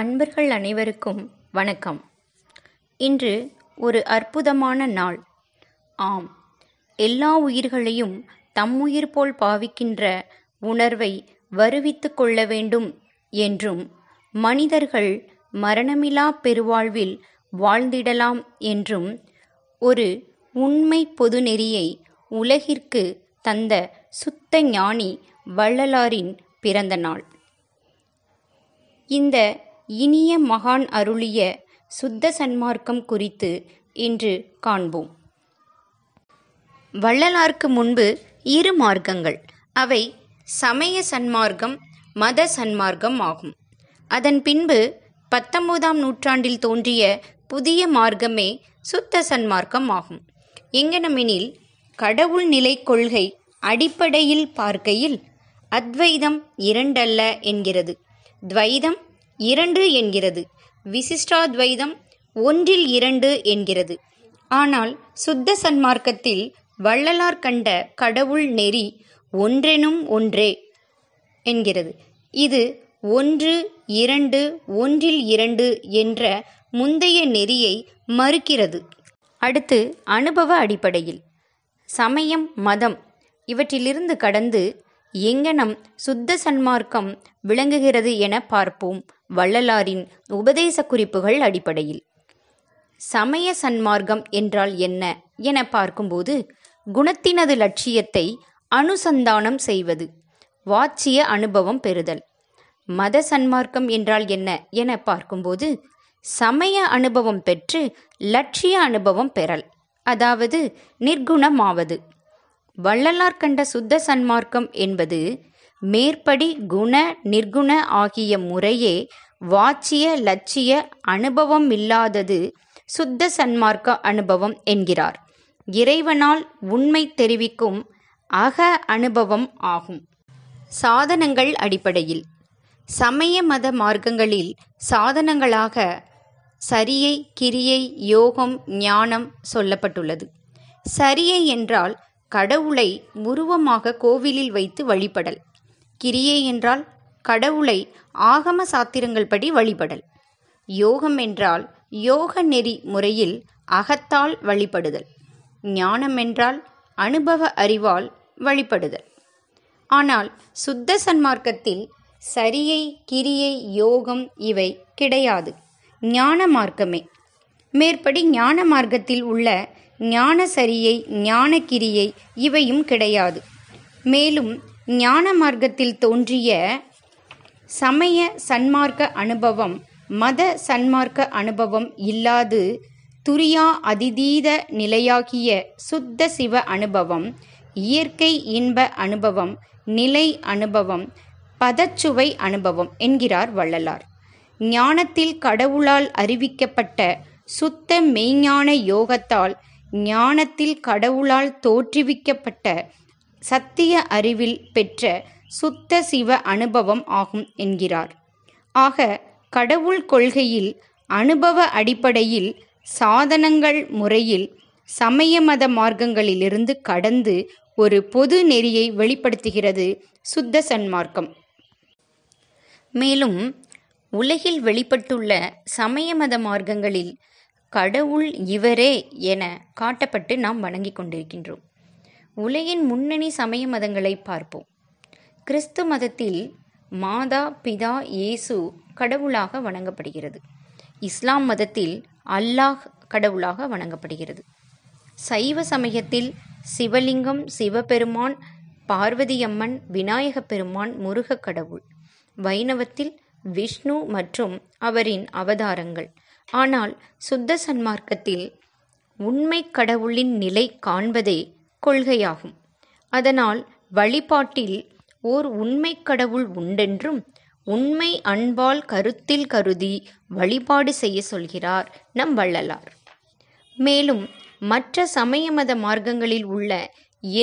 அன்பர்கள் அனைவருக்கும் வணக்கம் இன்று ஒரு அற்புதமான நாள் ஆம் எல்லா உயிர்களையும் தம்முயிர் போல் பாவிக்கின்ற உணர்வை வருவித்து கொள்ள வேண்டும் என்றும் மனிதர்கள் மரணமிலா பெருவாழ்வில் வாழ்ந்திடலாம் என்றும் ஒரு உண்மை பொது நெறியை உலகிற்கு தந்த சுத்த ஞானி வள்ளலாரின் பிறந்த நாள் இந்த இனிய மகான் அருளிய சுத்த சன்மார்க்கம் குறித்து இன்று காண்போம் வள்ளலார்க்கு முன்பு இரு மார்க்கங்கள் அவை சமய சன்மார்க்கம் மத சன்மார்க்கம் ஆகும் அதன் பின்பு பத்தொன்பதாம் நூற்றாண்டில் தோன்றிய புதிய மார்க்கமே சுத்த சன்மார்க்கம் ஆகும் எங்கனமெனில் கடவுள் நிலை கொள்கை அடிப்படையில் பார்க்கையில் அத்வைதம் இரண்டல்ல என்கிறது துவைதம் இரண்டு என்கிறது விசிஷ்டாத்வைதம் ஒன்றில் இரண்டு என்கிறது ஆனால் சுத்த சன்மார்க்கத்தில் வள்ளலார் கண்ட கடவுள் நெறி ஒன்றெனும் ஒன்றே என்கிறது இது ஒன்று இரண்டு ஒன்றில் இரண்டு என்ற முந்தைய நெறியை மறுக்கிறது அடுத்து அனுபவ அடிப்படையில் சமயம் மதம் இவற்றிலிருந்து கடந்து எங்கனம் சுத்த சன்மார்க்கம் விளங்குகிறது என பார்ப்போம் வள்ளலாரின் உபதேச குறிப்புகள் அடிப்படையில் சமய சன்மார்க்கம் என்றால் என்ன என பார்க்கும்போது குணத்தினது லட்சியத்தை அனுசந்தானம் செய்வது வாட்சிய அனுபவம் பெறுதல் மத சன்மார்க்கம் என்றால் என்ன என பார்க்கும்போது சமய அனுபவம் பெற்று லட்சிய அனுபவம் பெறல் அதாவது நிர்குணமாவது வள்ளலார் கண்ட சுத்த சன்மார்க்கம் என்பது மேற்படி குண நிர்குண ஆகிய முறையே வாச்சிய லட்சிய அனுபவம் இல்லாதது சுத்த சன்மார்க்க அனுபவம் என்கிறார் இறைவனால் உண்மை தெரிவிக்கும் அக அனுபவம் ஆகும் சாதனங்கள் அடிப்படையில் சமய மத மார்க்கங்களில் சாதனங்களாக சரியை கிரியை யோகம் ஞானம் சொல்லப்பட்டுள்ளது சரியை என்றால் கடவுளை உருவமாக கோவிலில் வைத்து வழிபடல் கிரியை என்றால் கடவுளை ஆகம சாத்திரங்கள் படி வழிபடல் யோகம் என்றால் யோக நெறி முறையில் அகத்தால் வழிபடுதல் ஞானம் என்றால் அனுபவ அறிவால் வழிபடுதல் ஆனால் சுத்த சன்மார்க்கத்தில் சரியை கிரியை யோகம் இவை கிடையாது ஞான மார்க்கமே மேற்படி ஞான மார்க்கத்தில் உள்ள ஞான சரியை ஞான கிரியை இவையும் கிடையாது மேலும் ஞான மார்க்கத்தில் தோன்றிய சமய சன்மார்க்க அனுபவம் மத சன்மார்க்க அனுபவம் இல்லாது துரியா அதிதீத நிலையாகிய சுத்த சிவ அனுபவம் இயற்கை இன்ப அனுபவம் நிலை அனுபவம் பதச்சுவை அனுபவம் என்கிறார் வள்ளலார் ஞானத்தில் கடவுளால் அறிவிக்கப்பட்ட சுத்த மெய்ஞான யோகத்தால் ஞானத்தில் கடவுளால் தோற்றுவிக்கப்பட்ட சத்திய அறிவில் பெற்ற சுத்த சிவ அனுபவம் ஆகும் என்கிறார் ஆக கடவுள் கொள்கையில் அனுபவ அடிப்படையில் சாதனங்கள் முறையில் சமய மத மார்க்கங்களிலிருந்து கடந்து ஒரு பொது நெறியை வெளிப்படுத்துகிறது சுத்த சன்மார்க்கம் மேலும் உலகில் வெளிப்பட்டுள்ள சமய மத மார்க்கங்களில் கடவுள் இவரே என காட்டப்பட்டு நாம் வணங்கிக் கொண்டிருக்கின்றோம் உலகின் முன்னணி சமய மதங்களை பார்ப்போம் கிறிஸ்து மதத்தில் மாதா பிதா இயேசு கடவுளாக வணங்கப்படுகிறது இஸ்லாம் மதத்தில் அல்லாஹ் கடவுளாக வணங்கப்படுகிறது சைவ சமயத்தில் சிவலிங்கம் சிவபெருமான் பார்வதியம்மன் விநாயகப் பெருமான் முருகக் கடவுள் வைணவத்தில் விஷ்ணு மற்றும் அவரின் அவதாரங்கள் ஆனால் சுத்த சன்மார்க்கத்தில் உண்மை கடவுளின் நிலை காண்பதே கொள்கையாகும் அதனால் வழிபாட்டில் ஓர் உண்மை கடவுள் உண்டென்றும் உண்மை அன்பால் கருத்தில் கருதி வழிபாடு செய்ய சொல்கிறார் நம் வள்ளலார் மேலும் மற்ற சமய மத மார்க்கங்களில் உள்ள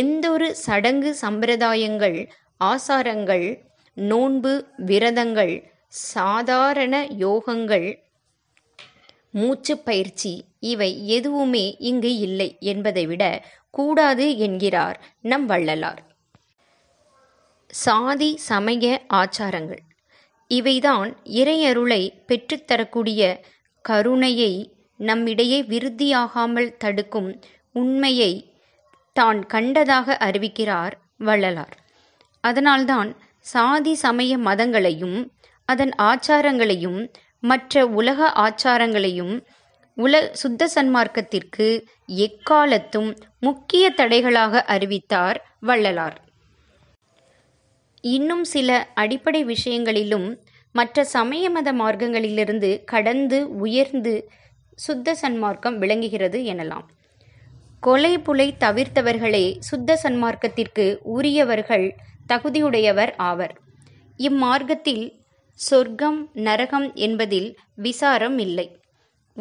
எந்தொரு சடங்கு சம்பிரதாயங்கள் ஆசாரங்கள் நோன்பு விரதங்கள் சாதாரண யோகங்கள் மூச்சு பயிற்சி இவை எதுவுமே இங்கு இல்லை என்பதை விட கூடாது என்கிறார் நம் வள்ளலார் சாதி சமய ஆச்சாரங்கள் இவைதான் இறையருளை பெற்றுத்தரக்கூடிய கருணையை நம்மிடையே விருத்தியாகாமல் தடுக்கும் உண்மையை தான் கண்டதாக அறிவிக்கிறார் வள்ளலார் அதனால்தான் சாதி சமய மதங்களையும் அதன் ஆச்சாரங்களையும் மற்ற உலக ஆச்சாரங்களையும் உல சுத்த சன்மார்க்கத்திற்கு எக்காலத்தும் முக்கிய தடைகளாக அறிவித்தார் வள்ளலார் இன்னும் சில அடிப்படை விஷயங்களிலும் மற்ற சமய மத மார்க்கங்களிலிருந்து கடந்து உயர்ந்து சுத்த சன்மார்க்கம் விளங்குகிறது எனலாம் கொலை புலை தவிர்த்தவர்களே சுத்த சன்மார்க்கத்திற்கு உரியவர்கள் தகுதியுடையவர் ஆவர் இம்மார்க்கத்தில் சொர்க்கம் நரகம் என்பதில் விசாரம் இல்லை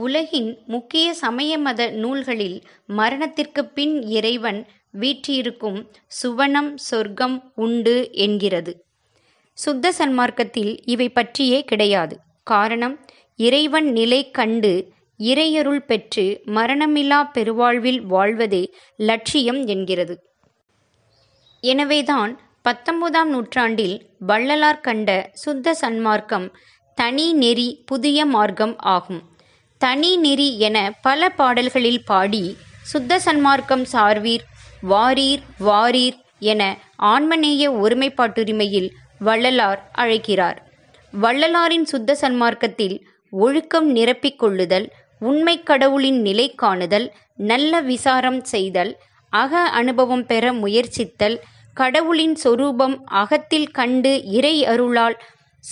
உலகின் முக்கிய சமய மத நூல்களில் மரணத்திற்கு பின் இறைவன் வீற்றிருக்கும் சுவனம் சொர்க்கம் உண்டு என்கிறது சுத்த சன்மார்க்கத்தில் இவை பற்றியே கிடையாது காரணம் இறைவன் நிலை கண்டு இறையருள் பெற்று மரணமில்லா பெருவாழ்வில் வாழ்வதே லட்சியம் என்கிறது எனவேதான் பத்தொன்பதாம் நூற்றாண்டில் வள்ளலார் கண்ட சுத்த சன்மார்க்கம் தனி நெறி புதிய மார்க்கம் ஆகும் தனி நெறி என பல பாடல்களில் பாடி சுத்த சன்மார்க்கம் சார்வீர் வாரீர் வாரீர் என ஆன்மநேய ஒருமைப்பாட்டுரிமையில் வள்ளலார் அழைக்கிறார் வள்ளலாரின் சுத்த சன்மார்க்கத்தில் ஒழுக்கம் நிரப்பிக் கொள்ளுதல் உண்மை கடவுளின் நிலை காணுதல் நல்ல விசாரம் செய்தல் அக அனுபவம் பெற முயற்சித்தல் கடவுளின் சொரூபம் அகத்தில் கண்டு இறை அருளால்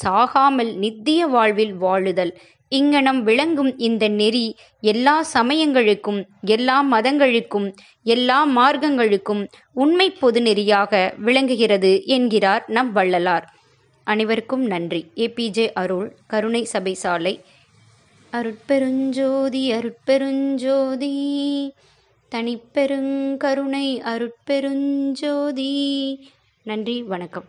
சாகாமல் நித்திய வாழ்வில் வாழுதல் இங்ஙனம் விளங்கும் இந்த நெறி எல்லா சமயங்களுக்கும் எல்லா மதங்களுக்கும் எல்லா மார்க்கங்களுக்கும் உண்மை பொது நெறியாக விளங்குகிறது என்கிறார் நம் வள்ளலார் அனைவருக்கும் நன்றி ஏபிஜே அருள் கருணை சபை சாலை அருட்பெருஞ்சோதி அருட்பெருஞ்சோதி தனிப்பெருங்கருணை அருட்பெருஞ்சோதி நன்றி வணக்கம்